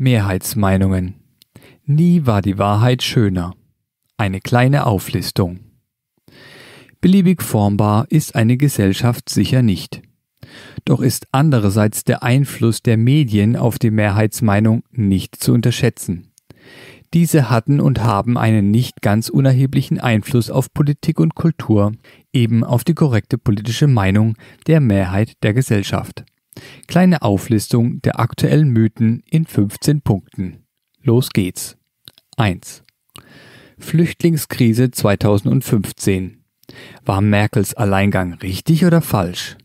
Mehrheitsmeinungen. Nie war die Wahrheit schöner. Eine kleine Auflistung. Beliebig formbar ist eine Gesellschaft sicher nicht. Doch ist andererseits der Einfluss der Medien auf die Mehrheitsmeinung nicht zu unterschätzen. Diese hatten und haben einen nicht ganz unerheblichen Einfluss auf Politik und Kultur, eben auf die korrekte politische Meinung der Mehrheit der Gesellschaft. Kleine Auflistung der aktuellen Mythen in 15 Punkten. Los geht's. 1. Flüchtlingskrise 2015. War Merkels Alleingang richtig oder falsch?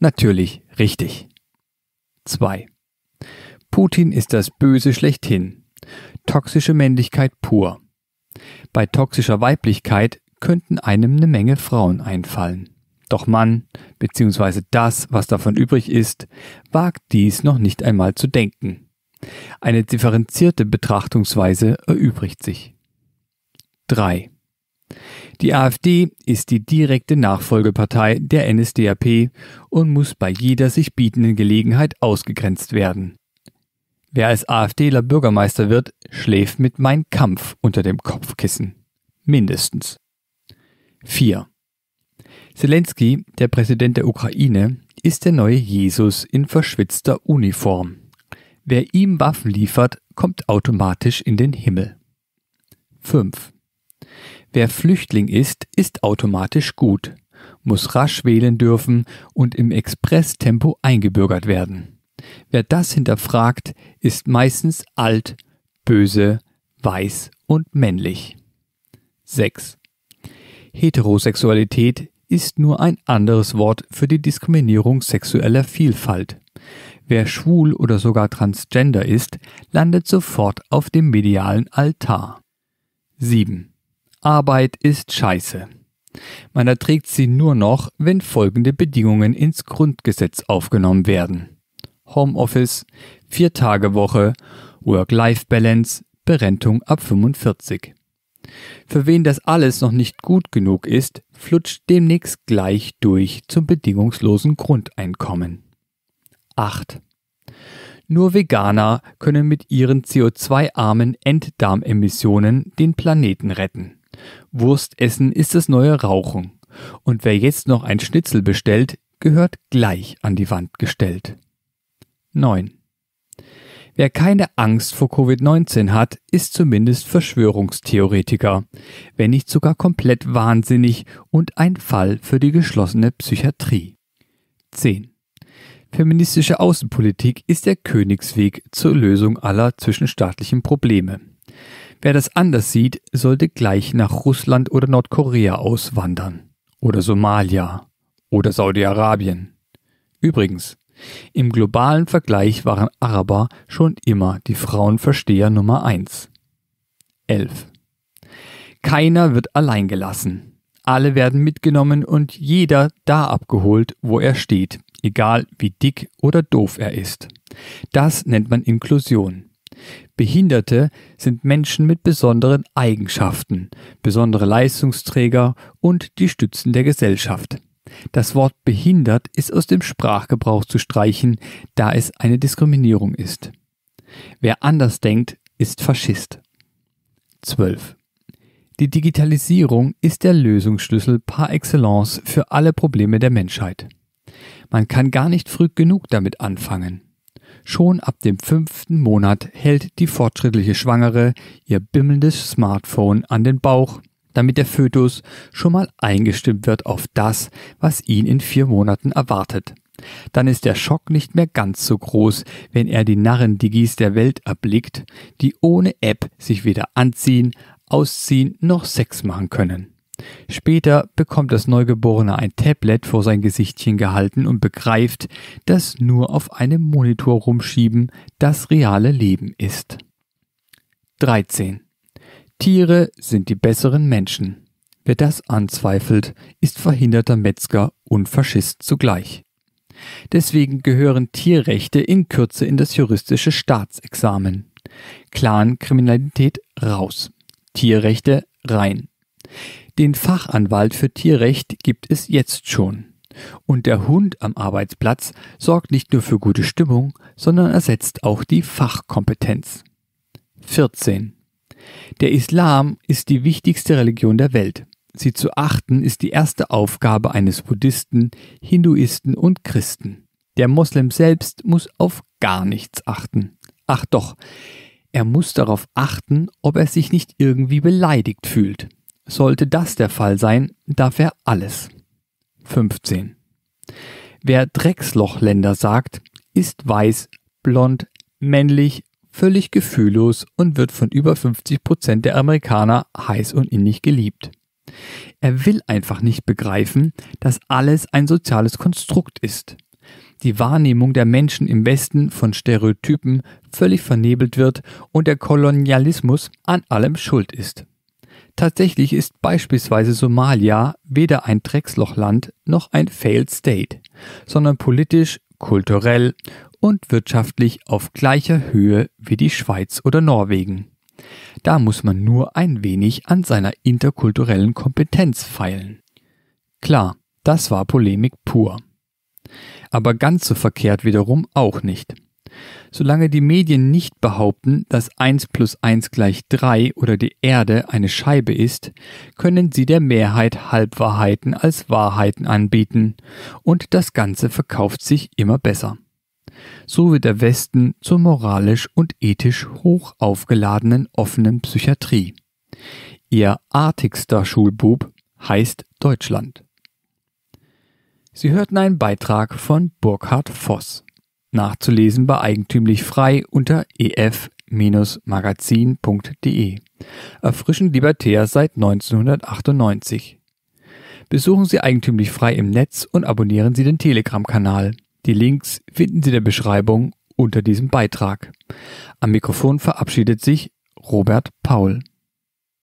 Natürlich richtig. 2. Putin ist das Böse schlechthin. Toxische Männlichkeit pur. Bei toxischer Weiblichkeit könnten einem eine Menge Frauen einfallen. Doch man, beziehungsweise das, was davon übrig ist, wagt dies noch nicht einmal zu denken. Eine differenzierte Betrachtungsweise erübrigt sich. 3. Die AfD ist die direkte Nachfolgepartei der NSDAP und muss bei jeder sich bietenden Gelegenheit ausgegrenzt werden. Wer als AfDler Bürgermeister wird, schläft mit Mein Kampf unter dem Kopfkissen. Mindestens. 4. Zelensky, der Präsident der Ukraine, ist der neue Jesus in verschwitzter Uniform. Wer ihm Waffen liefert, kommt automatisch in den Himmel. 5. Wer Flüchtling ist, ist automatisch gut, muss rasch wählen dürfen und im Expresstempo eingebürgert werden. Wer das hinterfragt, ist meistens alt, böse, weiß und männlich. 6. Heterosexualität ist nur ein anderes Wort für die Diskriminierung sexueller Vielfalt. Wer schwul oder sogar transgender ist, landet sofort auf dem medialen Altar. 7. Arbeit ist scheiße. Man erträgt sie nur noch, wenn folgende Bedingungen ins Grundgesetz aufgenommen werden. Homeoffice, Vier-Tage-Woche, Work-Life-Balance, Berentung ab 45. Für wen das alles noch nicht gut genug ist, flutscht demnächst gleich durch zum bedingungslosen Grundeinkommen. 8. Nur Veganer können mit ihren CO2-armen Enddarmemissionen den Planeten retten. Wurstessen ist das neue Rauchen. Und wer jetzt noch ein Schnitzel bestellt, gehört gleich an die Wand gestellt. 9. Wer keine Angst vor Covid-19 hat, ist zumindest Verschwörungstheoretiker, wenn nicht sogar komplett wahnsinnig und ein Fall für die geschlossene Psychiatrie. 10. Feministische Außenpolitik ist der Königsweg zur Lösung aller zwischenstaatlichen Probleme. Wer das anders sieht, sollte gleich nach Russland oder Nordkorea auswandern. Oder Somalia. Oder Saudi-Arabien. Übrigens, im globalen Vergleich waren Araber schon immer die Frauenversteher Nummer eins. 11. Keiner wird allein gelassen. Alle werden mitgenommen und jeder da abgeholt, wo er steht, egal wie dick oder doof er ist. Das nennt man Inklusion. Behinderte sind Menschen mit besonderen Eigenschaften, besondere Leistungsträger und die Stützen der Gesellschaft. Das Wort behindert ist aus dem Sprachgebrauch zu streichen, da es eine Diskriminierung ist. Wer anders denkt, ist Faschist. 12. Die Digitalisierung ist der Lösungsschlüssel par excellence für alle Probleme der Menschheit. Man kann gar nicht früh genug damit anfangen. Schon ab dem fünften Monat hält die fortschrittliche Schwangere ihr bimmelndes Smartphone an den Bauch damit der Fötus schon mal eingestimmt wird auf das, was ihn in vier Monaten erwartet. Dann ist der Schock nicht mehr ganz so groß, wenn er die Narrendigis der Welt erblickt, die ohne App sich weder anziehen, ausziehen noch Sex machen können. Später bekommt das Neugeborene ein Tablet vor sein Gesichtchen gehalten und begreift, dass nur auf einem Monitor rumschieben das reale Leben ist. 13. Tiere sind die besseren Menschen. Wer das anzweifelt, ist verhinderter Metzger und Faschist zugleich. Deswegen gehören Tierrechte in Kürze in das juristische Staatsexamen. Clankriminalität raus. Tierrechte rein. Den Fachanwalt für Tierrecht gibt es jetzt schon. Und der Hund am Arbeitsplatz sorgt nicht nur für gute Stimmung, sondern ersetzt auch die Fachkompetenz. 14. Der Islam ist die wichtigste Religion der Welt. Sie zu achten ist die erste Aufgabe eines Buddhisten, Hinduisten und Christen. Der Moslem selbst muss auf gar nichts achten. Ach doch, er muss darauf achten, ob er sich nicht irgendwie beleidigt fühlt. Sollte das der Fall sein, darf er alles. 15. Wer Dreckslochländer sagt, ist weiß, blond, männlich, völlig gefühllos und wird von über 50 Prozent der Amerikaner heiß und innig geliebt. Er will einfach nicht begreifen, dass alles ein soziales Konstrukt ist. Die Wahrnehmung der Menschen im Westen von Stereotypen völlig vernebelt wird und der Kolonialismus an allem schuld ist. Tatsächlich ist beispielsweise Somalia weder ein Dreckslochland noch ein Failed State, sondern politisch, kulturell und wirtschaftlich auf gleicher Höhe wie die Schweiz oder Norwegen. Da muss man nur ein wenig an seiner interkulturellen Kompetenz feilen. Klar, das war Polemik pur. Aber ganz so verkehrt wiederum auch nicht. Solange die Medien nicht behaupten, dass 1 plus 1 gleich 3 oder die Erde eine Scheibe ist, können sie der Mehrheit Halbwahrheiten als Wahrheiten anbieten, und das Ganze verkauft sich immer besser so wird der Westen zur moralisch und ethisch hoch aufgeladenen offenen Psychiatrie. Ihr artigster Schulbub heißt Deutschland. Sie hörten einen Beitrag von Burkhard Voss. Nachzulesen bei eigentümlich frei unter ef-magazin.de. Erfrischend libertär seit 1998. Besuchen Sie eigentümlich frei im Netz und abonnieren Sie den Telegram-Kanal. Die Links finden Sie in der Beschreibung unter diesem Beitrag. Am Mikrofon verabschiedet sich Robert Paul.